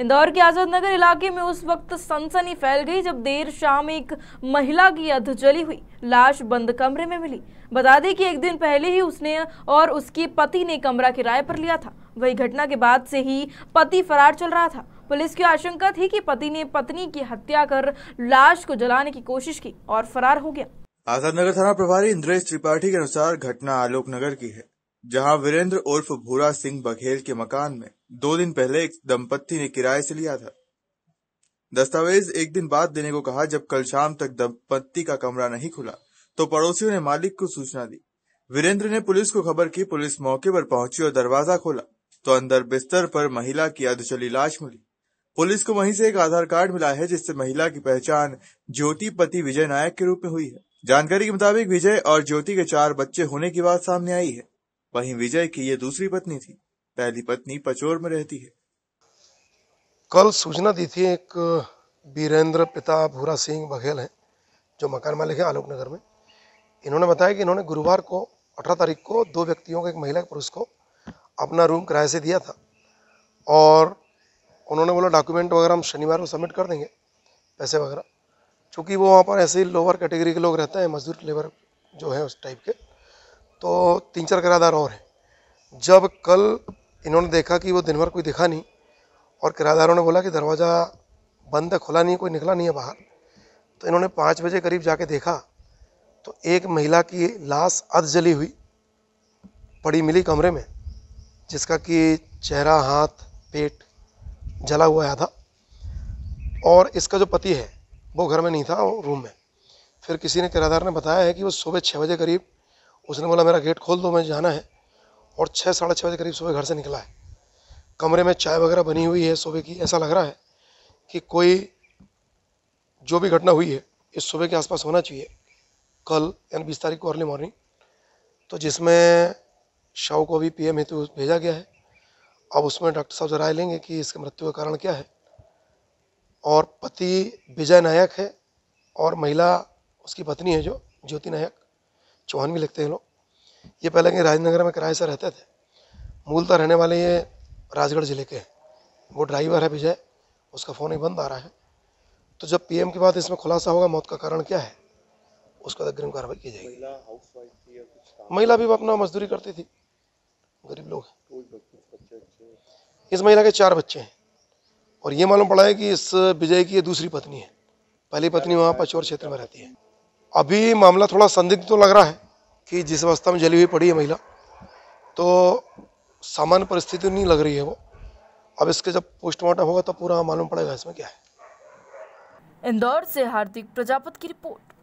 इंदौर के आजाद नगर इलाके में उस वक्त सनसनी फैल गई जब देर शाम एक महिला की अध जली हुई लाश बंद कमरे में मिली बता दें कि एक दिन पहले ही उसने और उसके पति ने कमरा किराए पर लिया था वही घटना के बाद से ही पति फरार चल रहा था पुलिस की आशंका थी कि पति ने पत्नी की हत्या कर लाश को जलाने की कोशिश की और फरार हो गया आजाद नगर थाना प्रभारी इंद्रेश त्रिपाठी के अनुसार घटना आलोक नगर की है जहां वीरेंद्र उर्फ भूरा सिंह बघेल के मकान में दो दिन पहले एक दंपत्ति ने किराए से लिया था दस्तावेज एक दिन बाद देने को कहा जब कल शाम तक दंपत्ति का कमरा नहीं खुला तो पड़ोसियों ने मालिक को सूचना दी वीरेंद्र ने पुलिस को खबर की पुलिस मौके पर पहुंची और दरवाजा खोला तो अंदर बिस्तर पर महिला की अधचली लाश मिली पुलिस को वहीं से एक आधार कार्ड मिला है जिससे महिला की पहचान ज्योति पति विजय नायक के रूप में हुई है जानकारी के मुताबिक विजय और ज्योति के चार बच्चे होने की बात सामने आई है वहीं विजय की यह दूसरी पत्नी थी पहली पत्नी पचोर में रहती है कल सूचना दी थी एक वीरेंद्र पिता भूरा सिंह बघेल हैं जो मकान मालिक है आलोक नगर में इन्होंने बताया कि इन्होंने गुरुवार को अठारह तारीख को दो व्यक्तियों को एक महिला पुरुष को अपना रूम किराए से दिया था और उन्होंने बोला डॉक्यूमेंट वगैरह हम शनिवार को सबमिट कर देंगे पैसे वगैरह चूँकि वो वहाँ पर ऐसे ही लोअर कैटेगरी के लोग रहते हैं मजदूर लेबर जो है उस टाइप के तो तीन चार किरादार और हैं जब कल इन्होंने देखा कि वो दिन भर कोई दिखा नहीं और किरादारों ने बोला कि दरवाज़ा बंद है खुला नहीं कोई निकला नहीं है बाहर तो इन्होंने पाँच बजे करीब जाके देखा तो एक महिला की लाश अध जली हुई पड़ी मिली कमरे में जिसका कि चेहरा हाथ पेट जला हुआ आया था और इसका जो पति है वो घर में नहीं था वो रूम में फिर किसी ने किरादार ने बताया है कि वो सुबह छः बजे करीब उसने बोला मेरा गेट खोल दो मैं जाना है और छः साढ़े छः बजे करीब सुबह घर से निकला है कमरे में चाय वगैरह बनी हुई है सुबह की ऐसा लग रहा है कि कोई जो भी घटना हुई है इस सुबह के आसपास होना चाहिए कल यानी बीस तारीख को अर्ली मॉर्निंग तो जिसमें शव को अभी पीएम हेतु भेजा गया है अब उसमें डॉक्टर साहब ज़रा राय लेंगे कि इसके मृत्यु का कारण क्या है और पति विजय नायक है और महिला उसकी पत्नी है जो ज्योति नायक चौहान भी लिखते हैं लोग ये पहले के राजनगर में किराए से रहते थे मूलतः तो रहने वाले ये राजगढ़ ज़िले के हैं वो ड्राइवर है विजय उसका फ़ोन ही बंद आ रहा है तो जब पीएम के बाद इसमें खुलासा होगा मौत का कारण क्या है उसका अग्रिम कार्रवाई की जाएगी महिला भी अपना मजदूरी करती थी गरीब लोग इस महिला के चार बच्चे हैं और ये मालूम पड़ा है कि इस विजय की ये दूसरी पत्नी है पहली पत्नी वहाँ पचोर क्षेत्र में रहती है अभी मामला थोड़ा संदिग्ध तो लग रहा है कि जिस अवस्था में जली हुई पड़ी है महिला तो सामान्य परिस्थिति नहीं लग रही है वो अब इसके जब पोस्टमार्टम होगा तो पूरा मालूम पड़ेगा इसमें क्या है इंदौर से हार्दिक प्रजापत की रिपोर्ट